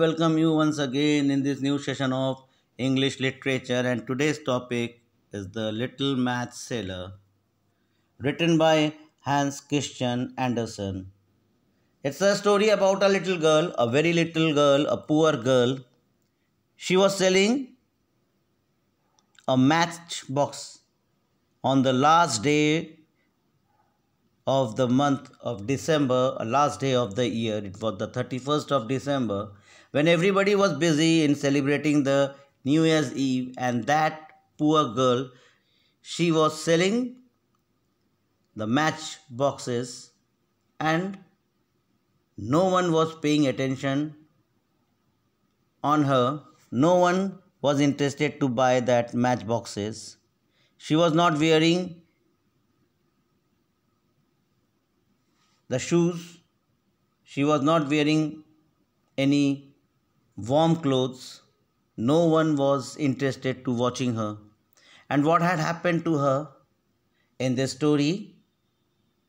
welcome you once again in this new session of English literature and today's topic is The Little Math Seller, written by Hans Christian Andersen. It's a story about a little girl, a very little girl, a poor girl. She was selling a match box on the last day of the month of December, uh, last day of the year, it was the 31st of December, when everybody was busy in celebrating the New Year's Eve, and that poor girl, she was selling the match boxes, and no one was paying attention on her. No one was interested to buy that match boxes. She was not wearing the shoes. She was not wearing any warm clothes. No one was interested to watching her. And what had happened to her in this story,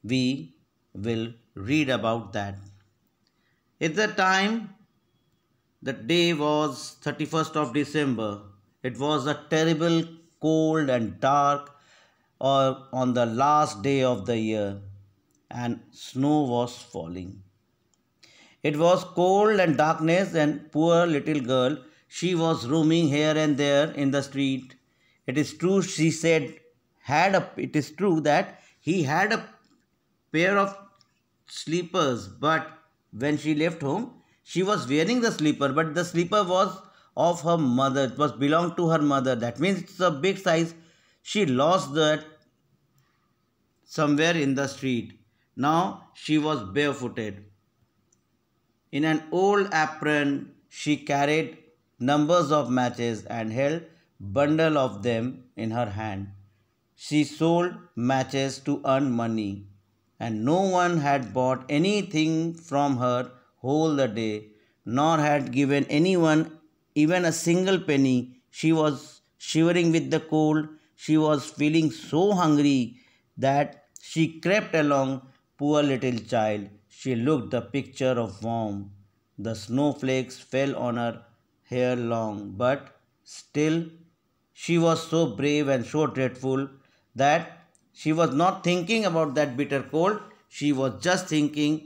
we will read about that. At the time, the day was 31st of December. It was a terrible cold and dark or uh, on the last day of the year and snow was falling. It was cold and darkness and poor little girl, she was roaming here and there in the street. It is true, she said, had a, it is true that he had a pair of sleepers, but when she left home, she was wearing the sleeper, but the sleeper was of her mother. It was belonged to her mother. That means it's a big size. She lost that somewhere in the street. Now she was barefooted. In an old apron, she carried numbers of matches and held bundle of them in her hand. She sold matches to earn money, and no one had bought anything from her whole the day, nor had given anyone even a single penny. She was shivering with the cold. She was feeling so hungry that she crept along Poor little child, she looked the picture of warmth. The snowflakes fell on her hair long, but still she was so brave and so dreadful that she was not thinking about that bitter cold. She was just thinking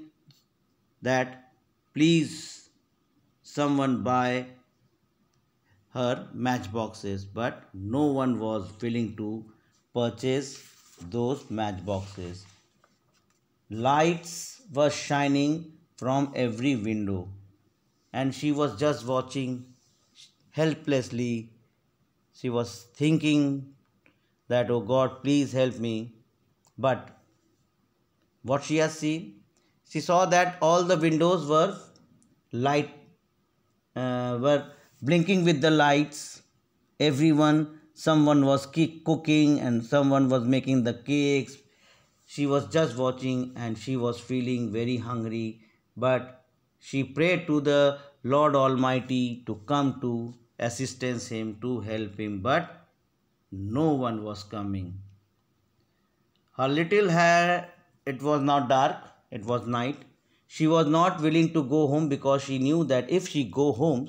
that please someone buy her matchboxes, but no one was willing to purchase those matchboxes. Lights were shining from every window, and she was just watching helplessly. She was thinking that, Oh God, please help me. But what she has seen, she saw that all the windows were light, uh, were blinking with the lights. Everyone, someone was cooking and someone was making the cakes, she was just watching and she was feeling very hungry, but she prayed to the Lord Almighty to come to assistance him, to help him, but no one was coming. Her little hair, it was not dark, it was night. She was not willing to go home because she knew that if she go home,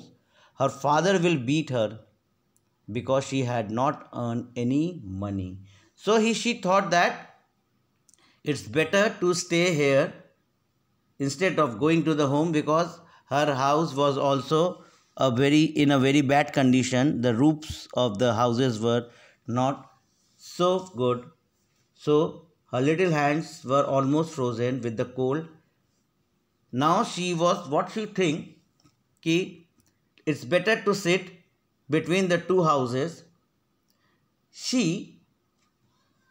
her father will beat her because she had not earned any money. So he, she thought that it's better to stay here instead of going to the home because her house was also a very in a very bad condition. The roofs of the houses were not so good. So her little hands were almost frozen with the cold. Now she was what she think ki it's better to sit between the two houses. She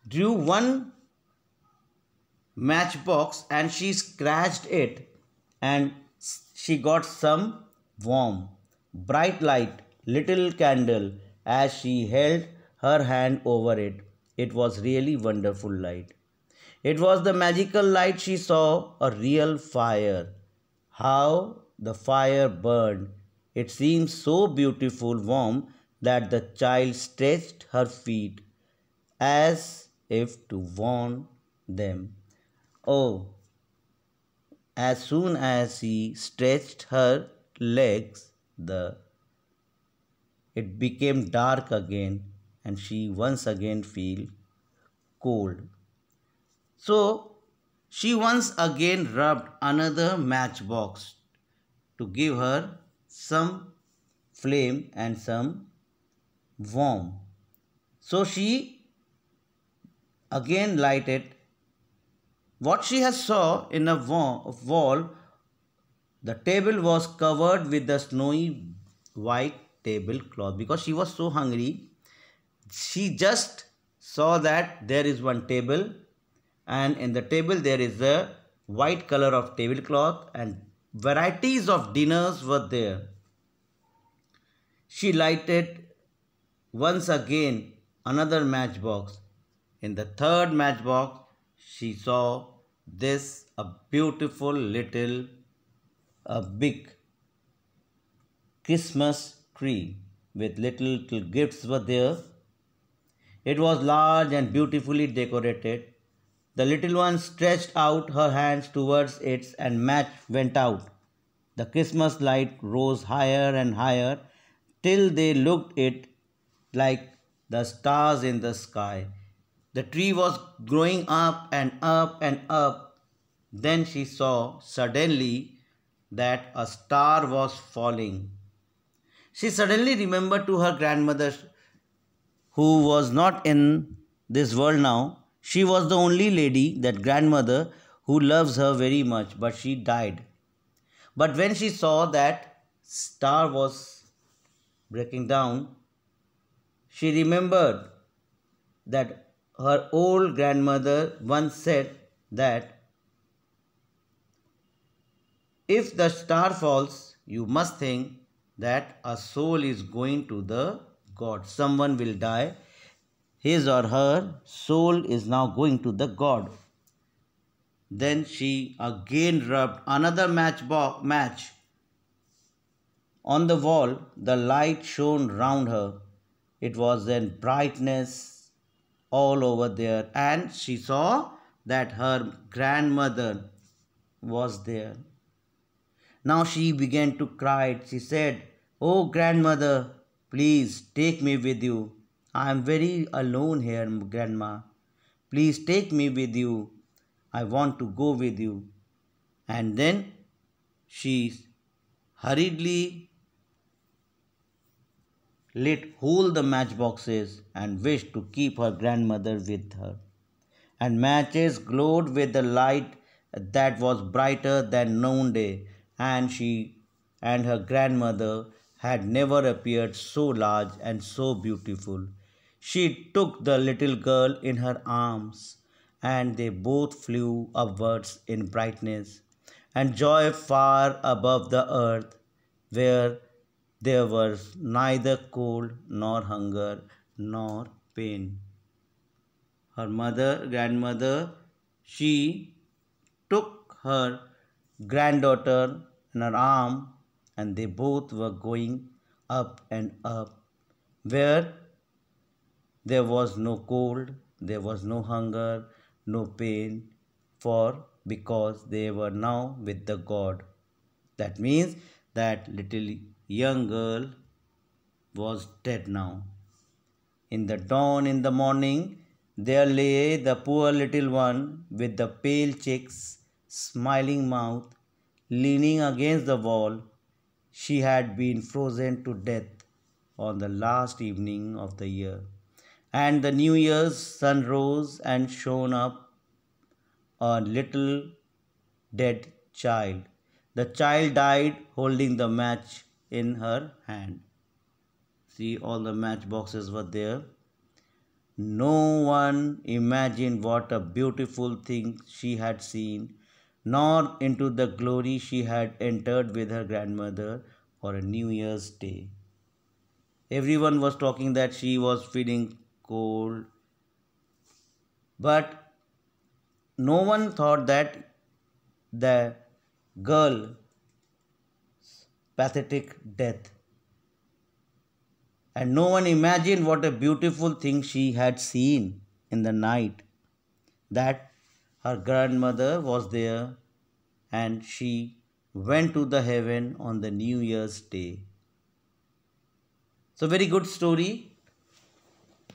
drew one matchbox and she scratched it and she got some warm, bright light, little candle as she held her hand over it. It was really wonderful light. It was the magical light she saw a real fire. How the fire burned. It seemed so beautiful warm that the child stretched her feet as if to warm them. Oh, as soon as she stretched her legs, the it became dark again and she once again feel cold. So she once again rubbed another matchbox to give her some flame and some warmth. So she again lighted what she has saw in a wall, the table was covered with a snowy white tablecloth because she was so hungry. She just saw that there is one table and in the table there is a white color of tablecloth and varieties of dinners were there. She lighted once again another matchbox. In the third matchbox, she saw this a beautiful little a big Christmas tree with little, little gifts were there. It was large and beautifully decorated. The little one stretched out her hands towards it and match went out. The Christmas light rose higher and higher till they looked it like the stars in the sky. The tree was growing up and up and up. Then she saw suddenly that a star was falling. She suddenly remembered to her grandmother, who was not in this world now. She was the only lady, that grandmother, who loves her very much, but she died. But when she saw that star was breaking down, she remembered that her old grandmother once said that if the star falls, you must think that a soul is going to the God. Someone will die. His or her soul is now going to the God. Then she again rubbed another box match on the wall. The light shone round her. It was then brightness all over there and she saw that her grandmother was there. Now she began to cry. She said, Oh grandmother, please take me with you. I am very alone here, grandma. Please take me with you. I want to go with you. And then she hurriedly lit whole the matchboxes and wished to keep her grandmother with her. And matches glowed with a light that was brighter than noonday, and she and her grandmother had never appeared so large and so beautiful. She took the little girl in her arms, and they both flew upwards in brightness and joy far above the earth, where there was neither cold nor hunger nor pain. Her mother, grandmother, she took her granddaughter in her arm and they both were going up and up where there was no cold, there was no hunger, no pain, for because they were now with the God. That means that little young girl was dead now. In the dawn, in the morning, there lay the poor little one with the pale cheeks, smiling mouth, leaning against the wall. She had been frozen to death on the last evening of the year. And the New Year's sun rose and shone up a little dead child the child died holding the match in her hand. See, all the matchboxes were there. No one imagined what a beautiful thing she had seen, nor into the glory she had entered with her grandmother for a New Year's Day. Everyone was talking that she was feeling cold, but no one thought that the girl's pathetic death. And no one imagined what a beautiful thing she had seen in the night that her grandmother was there and she went to the heaven on the New Year's Day. So, very good story,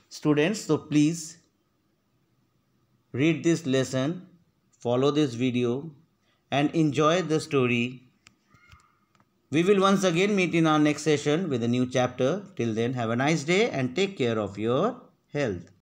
students. So, please read this lesson, follow this video, and enjoy the story. We will once again meet in our next session with a new chapter. Till then, have a nice day and take care of your health.